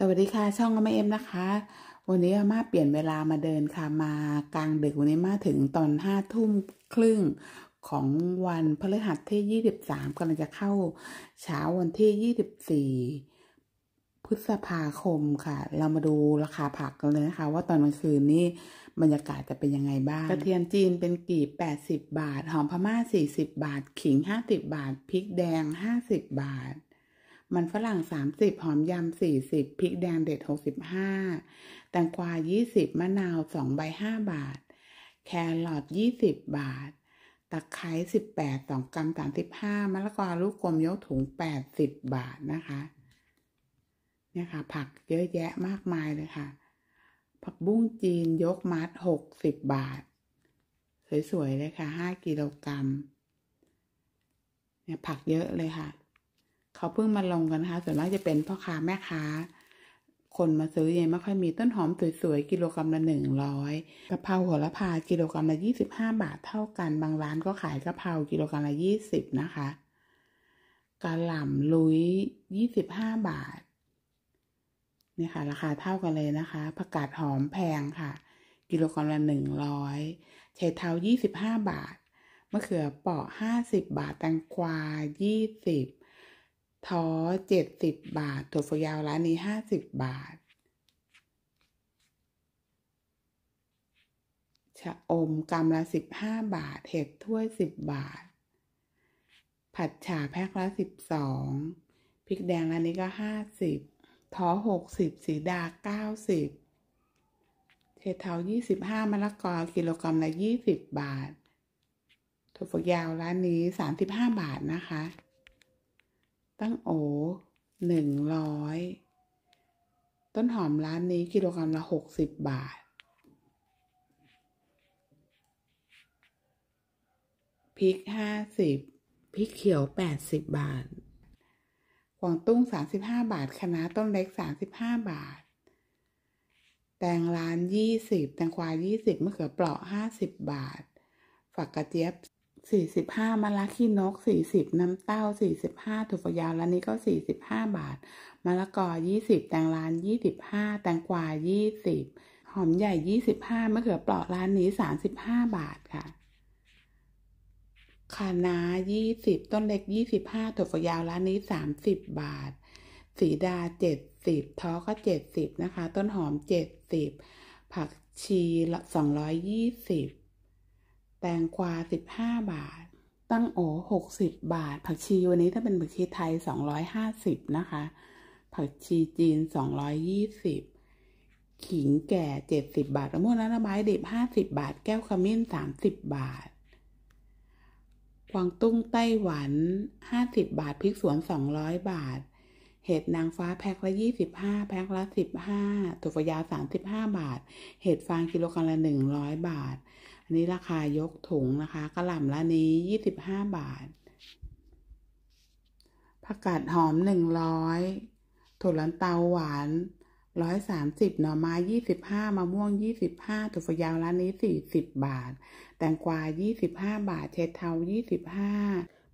สวัสดีค่ะช่องอมเอ็มนะคะ วันนี้อาม่าเปลี่ยนเวลามาเดินค่ะมากลางดึกวันนี้มาถึงตอนห้าทุ่มครึ่งของวันพฤหัสที่ยี่สิบสามกำลังจะเข้าเช้าวันที่ยี่สิบสี่พฤษภาคมค่ะ เรามาดูราคาผักกันเลยนะคะว่าตอนกลางคืนนี้บรรยากาศจะเป็นยังไงบ้าง กระเทียมจีนเป็นกีบสิบาท หอมพม่าสี่สิบาทขิงห้าสิบาทพริกแดงห้าสิบบาทมันฝรั่ง 30 หอมยำ40พริกแดงเด็ด65แตงกวา 20 มะนาว 2 ใบ 5 บาท แครอท20 บาท ตะไคร้18 2กรัม35มะละกอลูกกลม ยกถุง 80 บาท นะคะ เนี่ยค่ะ ผักเยอะแยะมากมายเลยค่ะ ผักบุ้งจีนยกมัด60 บาท สวยๆเลยค่ะ5กิโลกรัมเนี่ยผักเยอะเลยค่ะเขาเพิ่งมาลงกันนะคะ ส่วนมากจะเป็นพ่อค้าแม่ค้าคนมาซื้อยังไม่ค่อยมี ต้นหอมสวยๆ กิโลกรัมละหนึ่งร้อยกะเพราหัวละพากิโลกรัมละยี่สิบห้าบาท เท่ากัน บางร้านก็ขายกะเพรากิโลกรัมละยี่สิบนะคะกะหล่ำลุยยี่สิบห้าบาทนี่ค่ะราคาเท่ากันเลยนะคะ ผักกาดหอมแพงค่ะ กิโลกรัมละหนึ่งร้อยไชเท้ายี่สิบห้าบาทมะเขือเปาะห้าสิบบาท แตงกวายี่สิบท้อเจ็ดสิบบาทถั่วฝักยาวร้านนี้ห้าสิบบาท ชะอมกำละสิบห้าบาท เห็ดถ้วยสิบบาท ผัดฉ่าแพ็คละสิบสองพริกแดงร้านนี้ก็ห้าสิบท้อหกสิบสีดาเก้าสิบเทเทายี่สิบห้ามะละกอกิโลกรัมละยี่สิบบาทถั่วฝักยาวร้านนี้สามสิบห้าบาทนะคะตั้งโอหนึ่งร้อย ต้นหอมร้านนี้กิโลกรัมละหกสิบบาท พริกห้าสิบพริกเขียวแปดสิบบาทกวางตุ้งสามสิบห้าบาทคณะต้นเล็กสามสิบห้าบาท แตงร้านยี่สิบแตงควายี่สิบมะเขือเปราะห้าสิบบาท ฝักกระเจี๊ยบสี่สิบห้ามะละขี้นกสี่สิบน้ำเต้าสี่สิบห้าถั่วฝักยาวร้านนี้ก็สี่สิบห้าบาทมะละกอยี่สิบแตงร้านยี่สิบห้าแตงกวายี่สิบหอมใหญ่ยี่สิบห้ามะเขือเปราะร้านนี้สามสิบห้าบาทค่ะคะน้ายี่สิบต้นเล็กยี่สิบห้าถั่วฝักยาวร้านนี้สามสิบบาท สีดาเจ็ดสิบท้อก็เจ็ดสิบนะคะ ต้นหอมเจ็ดสิบผักชีสองร้อยยี่สิบแตงกวาสิบห้าบาท ตั้งโอหกสิบบาท ผักชีวันนี้ถ้าเป็นผักชีไทยสองร้อยห้าสิบนะคะ ผักชีจีนสองร้อยยี่สิบขิงแก่เจ็ดสิบบาทมะม่วงน้ำไม้ดิบห้าสิบบาท แก้วขมิ้นสามสิบบาทกวางตุ้งไต้หวันห้าสิบบาท พริกสวนสองร้อยบาท เห็ดนางฟ้าแพ็คละยี่สิบห้าแพ็คละสิบห้าถั่วฝักยาวสามสิบห้าบาท เห็ดฟางกิโลกรัมละหนึ่งร้อยบาทอันนี้ราคายกถุงนะคะกระหล่ำละนี้ยี่สิบห้าบาท ผักกาดหอมหนึ่งร้อยถั่วลันเตาหวานร้อยสามสิบหน่อไม้ยี่สิบห้ามะม่วงยี่สิบห้าถั่วฝักยาวร้านนี้สี่สิบบาท แตงกวายี่สิบห้าบาทเชดเทายี่สิบห้า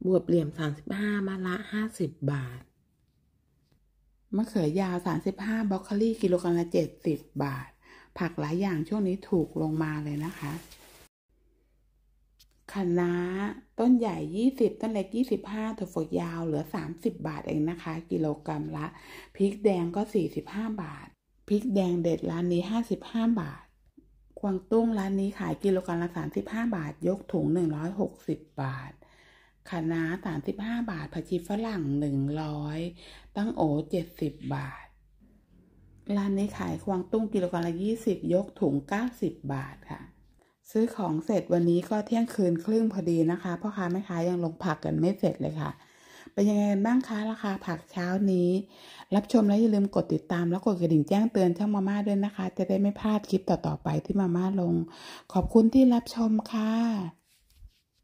บวบเหลี่ยมสามสิบห้ามะละห้าสิบบาท มะเขือยาวสามสิบห้าบ็อกกครี่กิโลกรัมละเจ็ดสิบบาท ผักหลายอย่างช่วงนี้ถูกลงมาเลยนะคะคะาต้นใหญ่ 20ต้นเล็ก25ถั่วฝักยาวเหลือ 30 บาทเองนะคะ กิโลกรัมละพริกแดงก็ 45 บาท พริกแดงเด็ดร้านนี้ 55 บาทกวางตุ้งร้านนี้ขายกิโลกรัมละ35 บาท ยกถุง160 บาทคะา35 บาทผักชีฝรั่ง 100ตั้งโอ70 บาทร้านนี้ขายควางตุ้งกิโลกรัมละ20ยกถุง 90 บาทค่ะซื้อของเสร็จวันนี้ก็เที่ยงคืนครึ่งพอดีนะคะพ่อค้าแม่ค้ายังลงผักกันไม่เสร็จเลยค่ะเป็นยังไงกันบ้างคะราคาผักเช้านี้ รับชม แล้วอย่าลืมกดติดตามแล้วกดกระดิ่ง แจ้งเตือนช่องมาม่าด้วยนะคะ จะได้ไม่พลาดคลิปต่อๆไปที่มาม่าลง ขอบคุณที่รับชมค่ะ